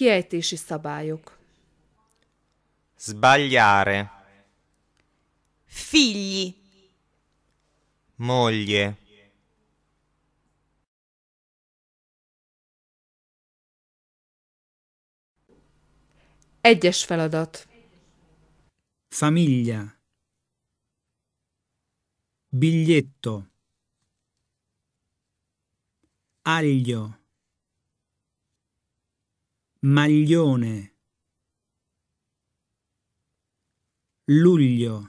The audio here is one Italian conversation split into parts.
Kiejtési szabályok Sbagliare Figli Moglie Egyes feladat Famiglia Biglietto Aglio maglione luglio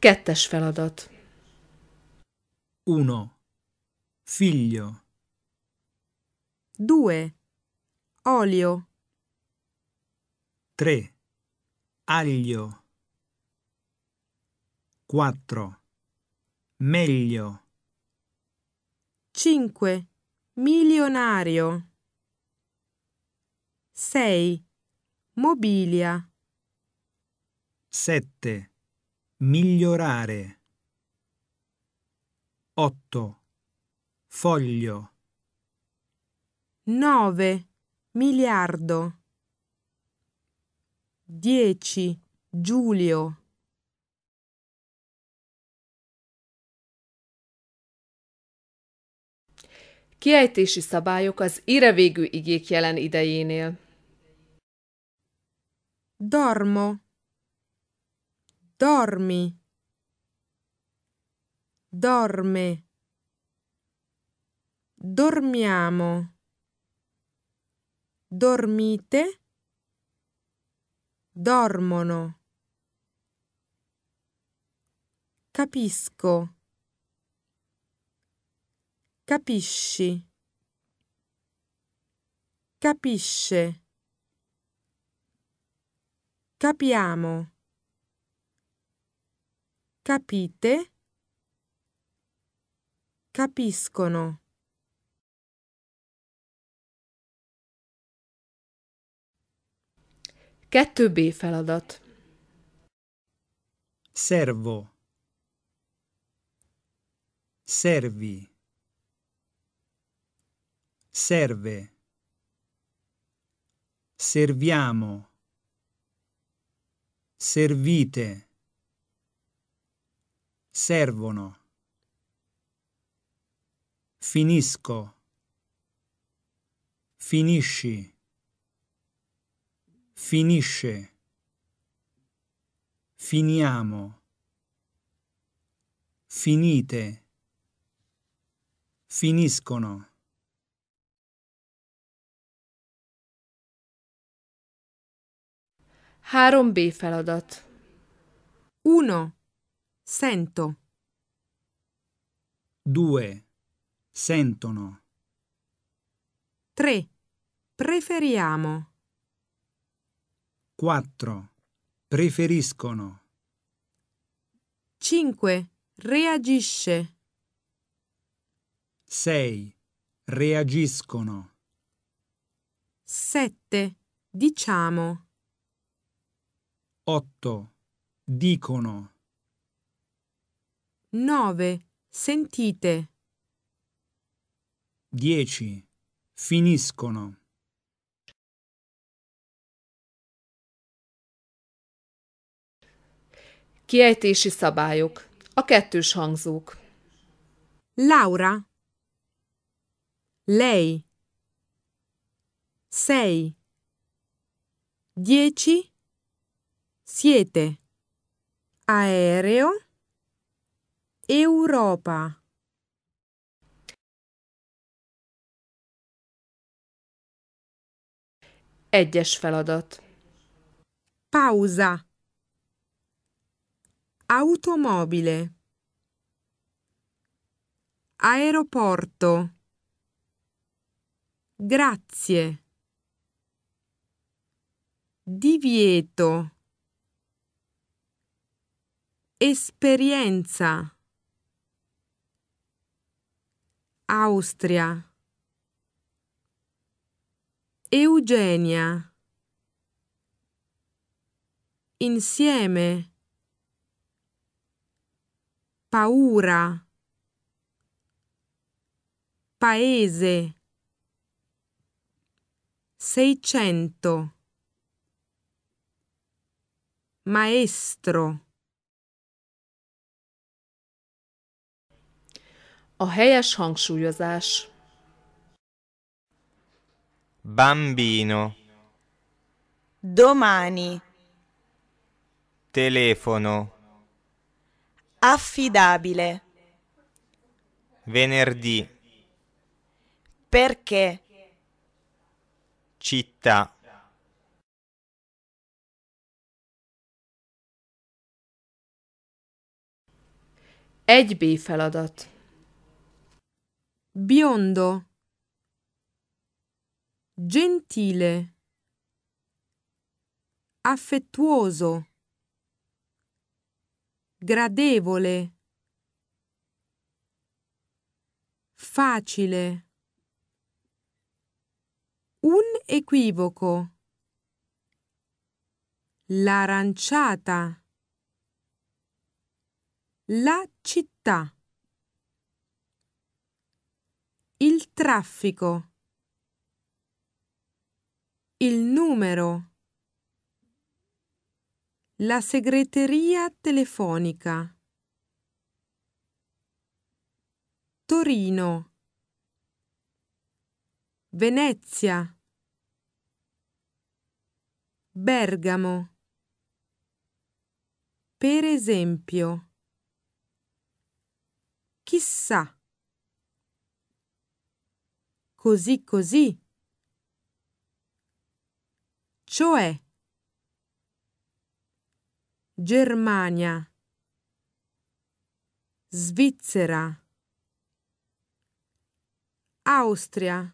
Kettes feladat 1. Figlio 2. Olio 3. Aglio 4 meglio. 5. Milionario. 6. Mobilia. 7. Migliorare. 8. Foglio. 9. Miliardo. 10. Giulio. Kiejtési szabályok az írevégű igék jelen idejénél. Dormo. Dormi. Dorme. Dormiamo. Dormite. Dormono. Capisco. Capisci. Capisce. Capiamo. Capite. Capiscono. Kettő B feladat. Servo. Servi serve, serviamo, servite, servono, finisco, finisci, finisce, finiamo, finite, finiscono. 3B feladat 1. Sento 2. Sentono 3. Preferiamo 4. Preferiscono 5. Reagisce 6. Reagiscono 7. Diciamo 8. Dicono. 9. Sentite. 10. Finiscono. Kiejtési szabályok. A kettős hangzók. Laura. Lei. Sei. Dieci. Siete. Aereo. Europa. Egyes feladat. Pausa. Automobile. Aeroporto. Grazie. Divieto. Esperienza. Austria. Eugenia. Insieme. Paura. Paese. Seicento. Maestro. A helyes hangsúlyozás. Bambino. Domani. Telefono. Affidabile. Venerdì. Perché? Città. Egy B feladat. biondo gentile affettuoso gradevole facile un equivoco l'aranciata la città Traffico. Il numero. La segreteria telefonica. Torino. Venezia. Bergamo. Per esempio. Chissà così così. Cioè Germania, Svizzera, Austria.